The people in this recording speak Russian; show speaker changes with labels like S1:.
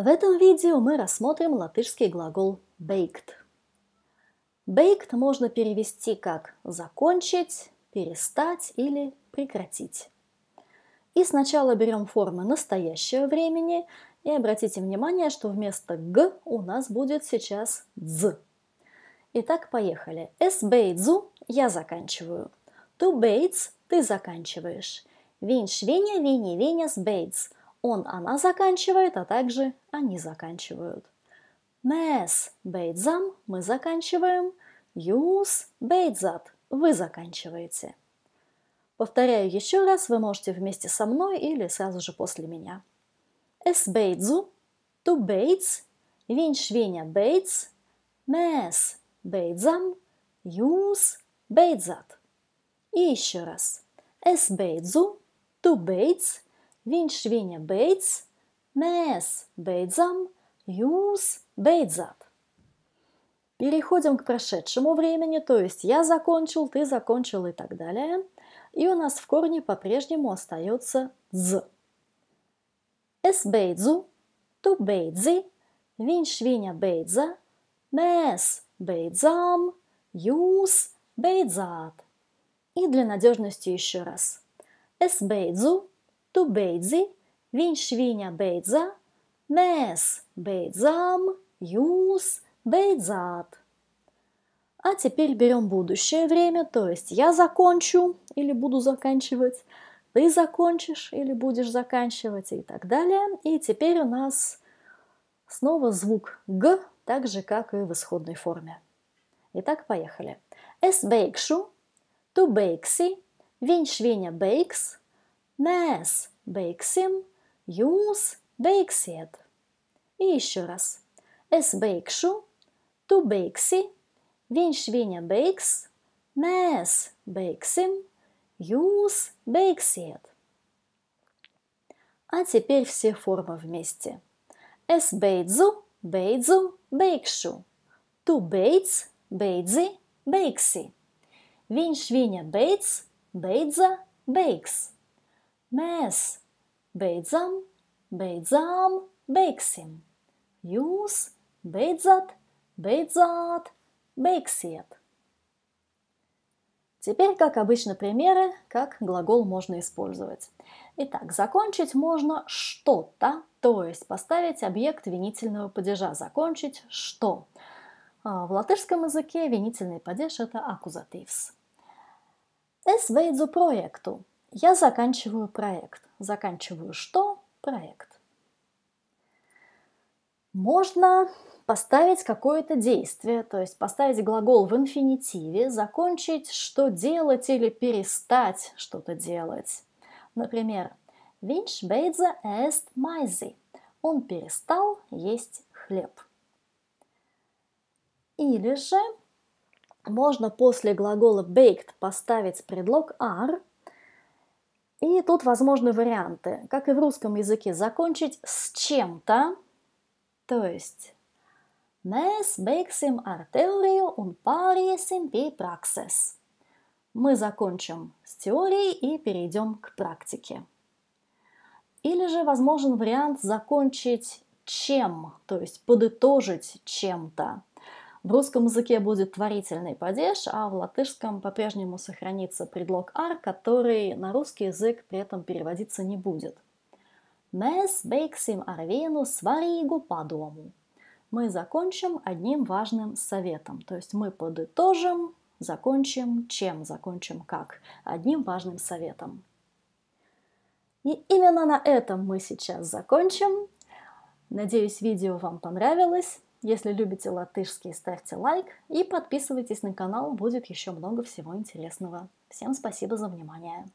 S1: В этом видео мы рассмотрим латышский глагол baked. Baked можно перевести как «закончить», «перестать» или «прекратить». И сначала берем формы настоящего времени, и обратите внимание, что вместо «г» у нас будет сейчас з. Итак, поехали. Es beidzu – я заканчиваю. Tu beidz – ты заканчиваешь. Viņš viņa, viņi viņas beidz – он-она заканчивает, а также они заканчивают. Мэс бейтзам мы заканчиваем. Юс бейтзат вы заканчиваете. Повторяю еще раз, вы можете вместе со мной или сразу же после меня. Es бейдзу, ту beidz, viņš viņa beidz, mēs beidzam, jūs beidzat. И еще раз. Es бейдзу, ту beidz, Viņš viņa beidz, mēs beidzam, jūs beidzat. Переходим к прошедшему времени, то есть я закончил, ты закончил и так далее. И у нас в корне по-прежнему остается з. Es beidzu, tu beidzi, viņš viņa beidza, mēs beidzām, jūs beidzāt. И для надежности еще раз. Es beidzu, tu beidzi, viņš viņa beidza, mēs beidzām, jūs бейдзат. А теперь берем будущее время, то есть я закончу или буду заканчивать, ты закончишь или будешь заканчивать и так далее. И теперь у нас снова звук «г», так же, как и в исходной форме. Итак, поехали. Es beigšu, tu beigsi, viņš viņa beigs, Mēs beigsim, jūs beigsiet. Īšķiras. Es beigšu, tu beigsi, viņš viņa beigs, mēs beigsim, jūs beigsiet. А теперь все формы вместе. Es beidzu, beidzu, beigšu. Tu beidz, beidzi, beigsi. Viņš viņa beidz, beidza, beigs. Mēs beidzam, beidzām, beigsim. Jūs бейдзат, бейдзат, бейксет. Теперь, как обычно, примеры, как глагол можно использовать. Итак, закончить можно что-то, то есть поставить объект винительного падежа. Закончить что? А, в латышском языке винительный падеж – это акузативс. Es veidzu projektu. Я заканчиваю проект. Заканчиваю что? Проект. Можно поставить какое-то действие, то есть поставить глагол в инфинитиве, закончить что делать или перестать что-то делать. Например, Винч Бейдза эст майзи. Он перестал есть хлеб. Или же можно после глагола baked поставить предлог are, и тут возможны варианты, как и в русском языке, закончить с чем-то, то есть «Mes beigsim ar teoriju un pāriesim pie prakses». Мы закончим с теорией и перейдем к практике. Или же возможен вариант закончить чем, то есть подытожить чем-то. В русском языке будет творительный падеж, а в латышском по-прежнему сохранится предлог «ар», который на русский язык при этом переводиться не будет. «Mes beiksim ar vienu svarīgu padomu». Мы закончим одним важным советом, то есть мы подытожим, закончим чем, закончим как, одним важным советом. И именно на этом мы сейчас закончим. Надеюсь, видео вам понравилось. Если любите латышский, ставьте лайк и подписывайтесь на канал, будет еще много всего интересного. Всем спасибо за внимание!